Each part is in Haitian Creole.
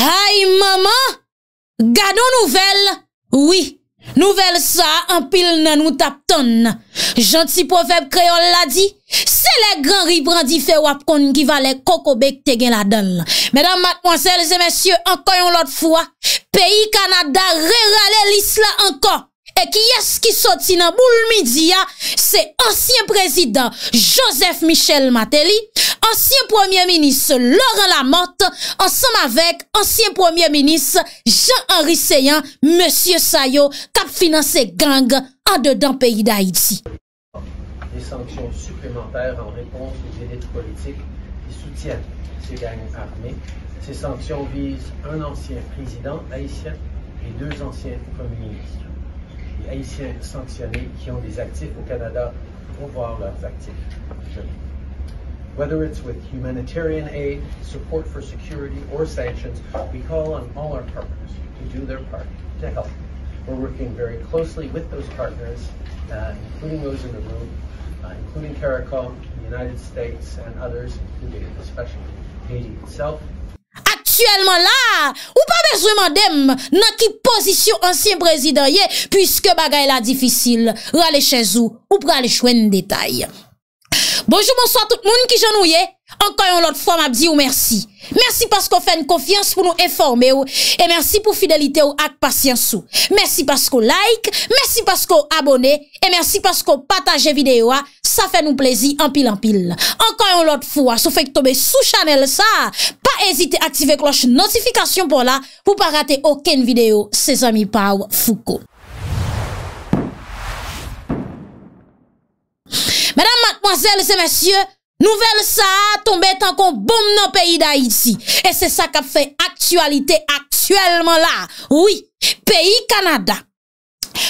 Hay maman, gado nouvel. Oui, nouvel sa, an pil nan ou tap ton. Janti profep kreon la di, se le gran ribrandi fe wap kon ki va le kokobek te gen la don. Medan mat mwansel se monsye, an koyon lot fwa, peyi kanada re rale lis la ankon. qui est-ce qui sorti dans boule midi C'est ancien président Joseph Michel Matéli, ancien premier ministre Laurent Lamotte, ensemble avec ancien premier ministre Jean-Henri Seyan, monsieur Sayo, cap financé gang en dedans pays d'Haïti. Des sanctions supplémentaires en réponse aux élites politiques qui soutiennent ces gangs armés. Ces sanctions visent un ancien président haïtien et deux anciens premiers ministres. Haïtiens sanctionnés qui ont des actifs au Canada vont voir leurs actifs Whether it's with humanitarian aid, support for security, or sanctions, we call on all our partners to do their part to help. We're working very closely with those partners, uh, including those in the room, uh, including CARICOM, the United States, and others, including especially Haiti itself, Ou pa vezreman dem nan ki pozisyon ansyen prezident ye Piske bagay la difisil ou ale chen zou ou pou ale chwen detay Bojou monswa tout moun ki jan ou ye Ankan yon lot fwa m ap di ou mersi. Mersi pask ou fè n kofyans pou nou informe ou. E mersi pou fidelite ou ak pasyans ou. Mersi pask ou like. Mersi pask ou abone. E mersi pask ou pataje videyo a. Sa fè nou plezi anpil anpil. Ankan yon lot fwa. Sou fèk tobe sou chanel sa. Pa ezite aktive kloche notifikasyon pou la. Ou pa rate oken videyo. Se zami pa ou fuko. Mèdam matmoazèl se mèsyè. Nouvel sa a tombe tan kon bom nan peyi da iti. E se sa ka fe aktualite aktuelman la. Oui, peyi Kanada.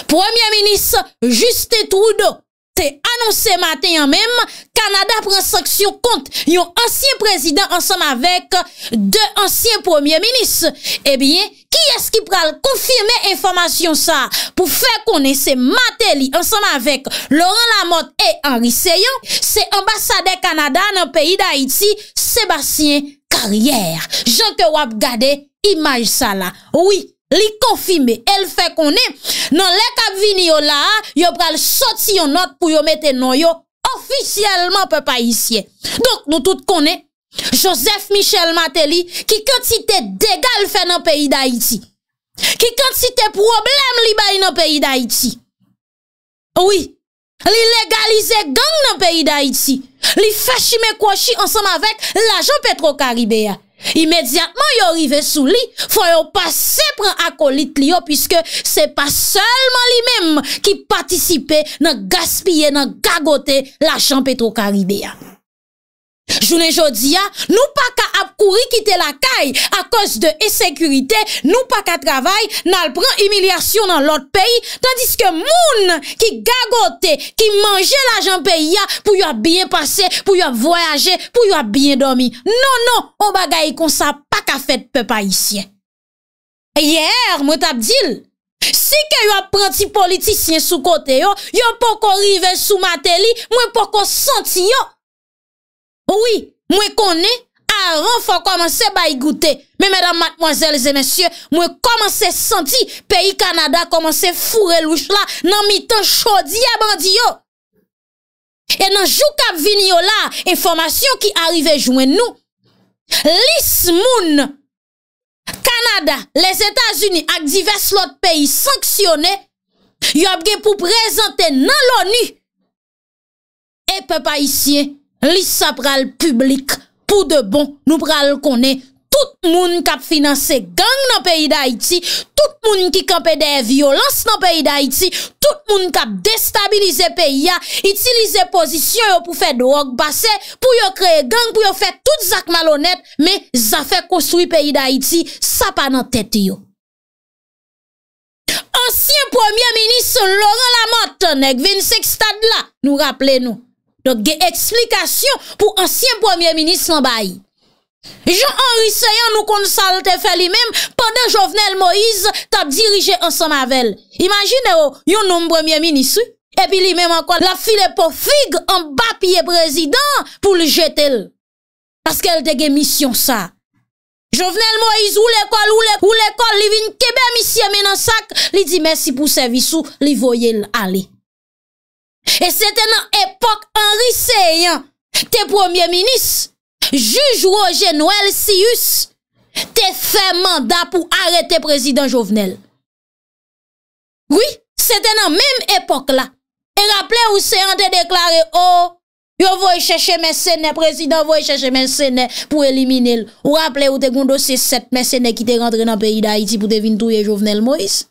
Premier ministre Juste Trudeau. Se anonsè matè yon mèm, Kanada pren saksyon kont yon ansyen prezident ansèm avèk de ansyen premier-ministre. Ebyen, eh ki eski pral konfirmè informasyon sa pou fè konè se matè li ansèm avèk Laurent Lamotte et Henri Seyon, se ambassade Kanada nan peyi d'Haïti, Sébastien Carrière. Jean-Claude Gade, Imaï Salah. Li konfime, el fe konen, nan le kab vini yo la, yo pral soti yo not pou yo mette no yo, ofisyeleman pe pa isye. Donk nou tout konen, Joseph Michel Mateli, ki konti te degal fe nan peyi da iti. Ki konti te problem li bay nan peyi da iti. Oui, li legalize gang nan peyi da iti. Li feshi me kwashi ansam avek la jan Petro Karibéa. imediatman yo rive sou li fwa yo pa sepren akolit li yo pwiske se pa selman li mem ki patisipe nan gaspye nan gagote la chanpe tou karide ya jounen jodi ya nou pa ka ap kouri kite la kay a kos de esekurite nou pa ka travay nan al pran emilyasyon nan lot peyi tandis ke moun ki gagote, ki manje la jan peyi ya pou yo ap bien pase, pou yo ap voyaje, pou yo ap bien domi. Non, non, oba gayi kon sa pa ka fet pepa isye. Ye, mwen tap dil, si ke yo ap pranti politisyen sou kote yo, yo pou kon rive sou mateli, mwen pou kon santi yo. a ron fò komanse bayi goutè. Me mèdam matmoazèl zè mèsyè, mwen komanse senti peyi Kanada komanse furelouch la nan mitan chodi ya bandiyò. E nan jou kap viniyò la, informasyon ki arrive jwen nou, lis moun, Kanada, les Etats-Unis ak divers lot peyi sanksyonè, yob gen pou prezante nan l'ONU, e pe pa isye, lis sa pral publik. Pou de bon, nou pral konen, tout moun kap finanse gang nan peyi da iti, tout moun ki kap ede violans nan peyi da iti, tout moun kap destabilize peyi ya, itilize pozisyon yo pou fe drog basse, pou yo kreye gang, pou yo fe tout zak malonet, me zafek koswi peyi da iti, sa pa nan tete yo. Ansyen premier menis, Laurent Lamotte, nek vinsek stad la, nou rappele nou. Donk gen eksplikasyon pou ansyen premier minis nan bayi. Jean-Henri Seyen nou konsal te fe li mem pandan Jovenel Moïse tap dirije ansan mavel. Imagine yo, oh, yon noum premier minis. Epi li mem anko la file pou fig an papye prezident pou li jetel. Paske el te gen misyon sa. Jovenel Moïse ou l'ekol, ou l'ekol li vin kebe misye menan sak li di mersi pou servisou li voyel ale. E sete nan epok anri seyan, te premier minis, juj roje Noel Sius, te fe manda pou arete prezident Jovenel. Oui, sete nan menm epok la. E rappele ou seyan te deklare, oh, yo voy cheche mesene, prezident voy cheche mesene pou elimine l. Ou rappele ou te gondo se sete mesene ki te rentre nan peyi da Haiti pou devine touye Jovenel Moïse.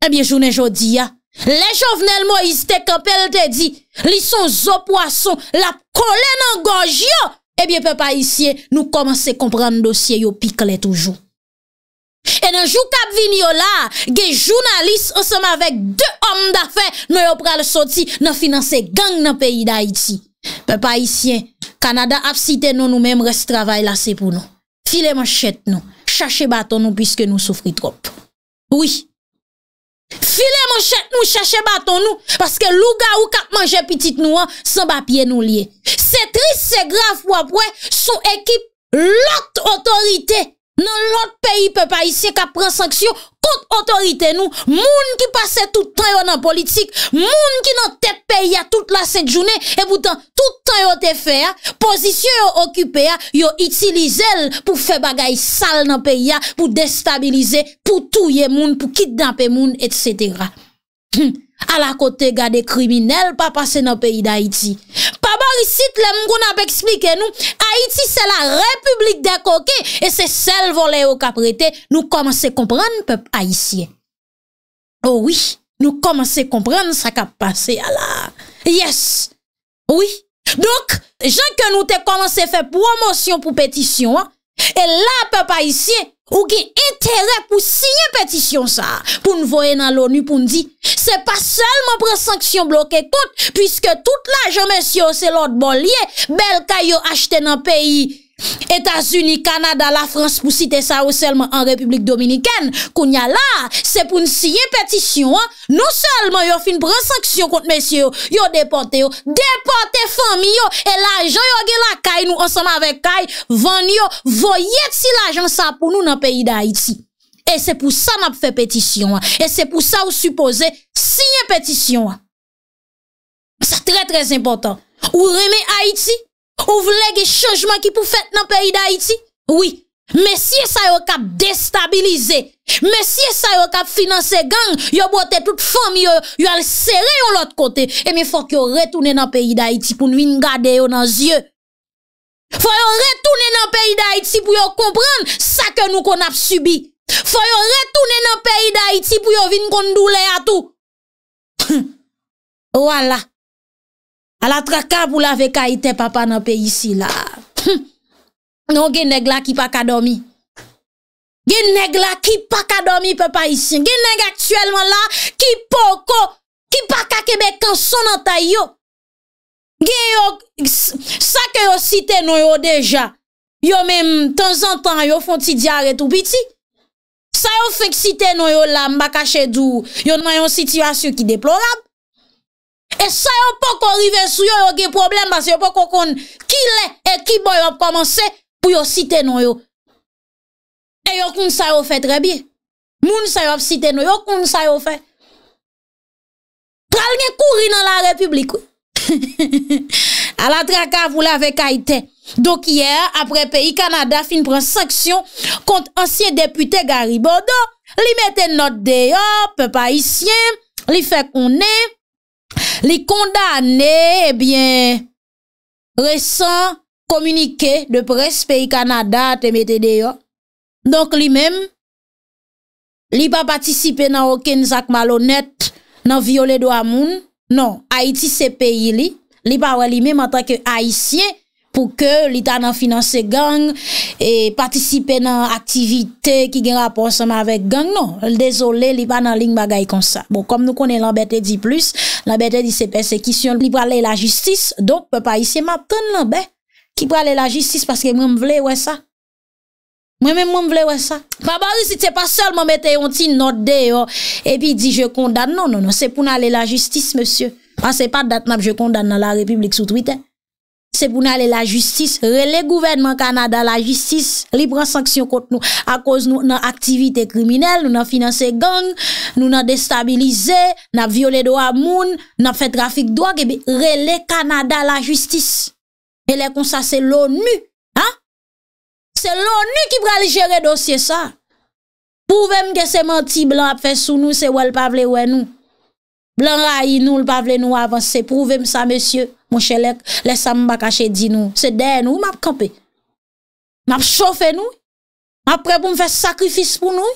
Ebyen eh jounen jodi ya. Le jovenel Moïse te kapel te di, li son zo poason, la kole nan ganj yo, ebyen eh pe pa isye, nou komanse kompran dosye yo pikle toujou. E nan jou kap vini yo la, ge jounalist, anseman vek de om da fe, nou yo pral soti, nan finanse gang nan peyi da iti. Pe pa isye, Kanada ap site nou nou mem res travay la se pou nou. File manchet nou, chache baton nou, pwiske nou soufri trop. Ouye, File monshet nou chache baton nou Paske louga ou kap manje pitit nou an San bapye nou liye Se tris se graf wapwe Sou ekip lot otorite Nan lot peyi pe pa isye ka pren sanksyon kont otorite nou, moun ki pase toutan yo nan politik, moun ki nan tepe ya tout la set jounen, e boutan toutan yo tefe ya, pozisyon yo okupe ya, yo itilize l pou fe bagay sal nan peyi ya, pou destabilize, pou touye moun, pou kitdampen moun, etc. A la kote gade kriminel pa pase nan peyi d'Haïti. Pa barisit, le mkoun ap eksplike nou, Haïti se la republik de koke, e se sel vole yo ka prete, nou komanse kompran pepe Haïtie. Oh ouwi, nou komanse kompran sa ka pase ala. Yes, ouwi. Donk, jan ke nou te komanse fe promosyon pou petisyon, e la pepe Haïtie, Ou ki entere pou signe petisyon sa pou nou voye nan l'ONU pou nou di. Se pa selman pre sanksyon bloke kote, pwiske tout la jomen syon se lot bolye bel kayo achte nan peyi. Etats-Unis, Kanada, la France Pou site sa ou selman an republik dominiken Koun ya la Se pou n siye petisyon Nou selman yo fin prensaksyon kont mesye yo Yo depote yo Depote fami yo E la jan yo gen la kay nou ansan avek kay Van yo voyet si la jan sa pou nou nan peyi da Haiti E se pou sa na pou fe petisyon E se pou sa ou suppose Signe petisyon Sa tre tre important Ou reme Haiti Ou vlege chejman ki pou fèt nan peyi da iti? Oui. Mè siye sa yo kap destabilize. Mè siye sa yo kap finanse gang. Yo bote tout fòm. Yo al sere yo lòt kote. E mi fòk yo retounen nan peyi da iti pou nou in gade yo nan zye. Fò yo retounen nan peyi da iti pou yo kompran sa ke nou kon ap subi. Fò yo retounen nan peyi da iti pou yo vin kon doule a tou. Wala. A la trakab ou la vek a ite papa nan pe isi la. Non gen neg la ki pa ka domi. Gen neg la ki pa ka domi pe pa isi. Gen neg aktuelman la ki po ko, ki pa ka kebekan son anta yo. Gen yo, sa ke yo site nou yo deja, yo menm tenzantan yo fon ti diare tou biti. Sa yo feng site nou yo la mba kache dou, yo nan yon situasyon ki deplorab. E sa yo pa kon rive sou yo yo ge problem bas yo pa kon kon ki le e ki bo yo ap komanse pou yo site nou yo. E yo kon sa yo fe trebi. Moun sa yo ap site nou yo kon sa yo fe. Pral gen kouri nan la republikou. A la traka vou la vek a ite. Dok iyer apre peyi Kanada fin pren saksyon kont ansye depute Garibodo. Li mette not de yo, pe pa isyen, li fe kon ne. Li kondane, ebyen, eh resen komunike de pres peyi Kanada, temete deyo. Donk li men, li pa patisipe nan oken zak malonet nan viole do amoun. Non, Haiti se peyi li, li pa wali men matra ke Haitien. pou ke li ta nan finanse gang, e patisipe nan aktivite ki gen rapor seman avek gang, non. El dezolé, li pa nan ling bagay kon sa. Bon, kom nou konen l'anbetè di plus, l'anbetè di se persekisyon, li pralè la justis, donk pe pa isye map ten nan be, ki pralè la justis, paske mwen mwè mwè mwen mwè mwè mwè mwen mwè mwè mwè mwè mwè. Pa bari si te pa sol, mwen mwè te yon ti not de, epi di je kondan, nan nan nan, se pou nan lè la justis, mwen se pa dat map je kondan nan la republik sou tweetè. se pou nan le la justis, rele gouvernement kanada la justis, li pran sanksyon kont nou, a koz nou nan aktivite kriminelle, nou nan finanse gang, nou nan destabilize, nan viole doa moun, nan fè trafik doa, rele kanada la justis. Ele kon sa se l'ONU, se l'ONU ki pran li jere dosye sa. Pouvem ke se manti blan ap fè sou nou, se wè l'pavle wè nou. Blan rayi nou l'pavle nou avanse, se prouvem sa mesye ou. Mwen chè lèk lè sa m baka chè di nou. Se dè nou, m ap kampe. M eh ap chofè nou. M ap prè pou m fè sakrifis pou nou.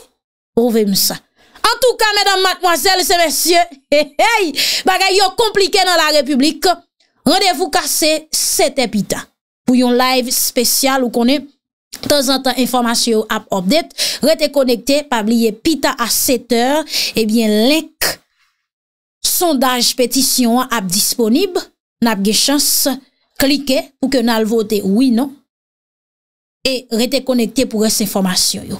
Ouve m sa. An tou ka, mèdam, m akmwazèl, se mèsyè. He hey, baka yon komplike nan la republik. Rendevou kase, setè pita. Pou yon live spesyal ou konè. Tèzantan informasyon ap obdèt. Rète konekte, pabliye pita a setèr. Ebyen lèk sondaj pétisyon ap disponibè. Nap ge chans, klike ou ke nal vote oui non, e rete konekte pou res informasyon yo.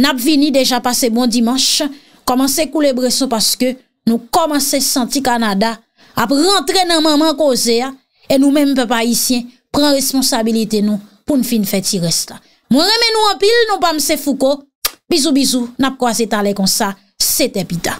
Nap vini deja pase bon dimanche, komanse koule breso paske nou komanse santi Kanada, ap rentre nan maman koze ya, e nou menm pe pa isyen, pren responsabilite nou pou nfin feti res la. Mwen reme nou an pil, nou pa mse fuko, bizou bizou, nap kwa se tale kon sa, se te pita.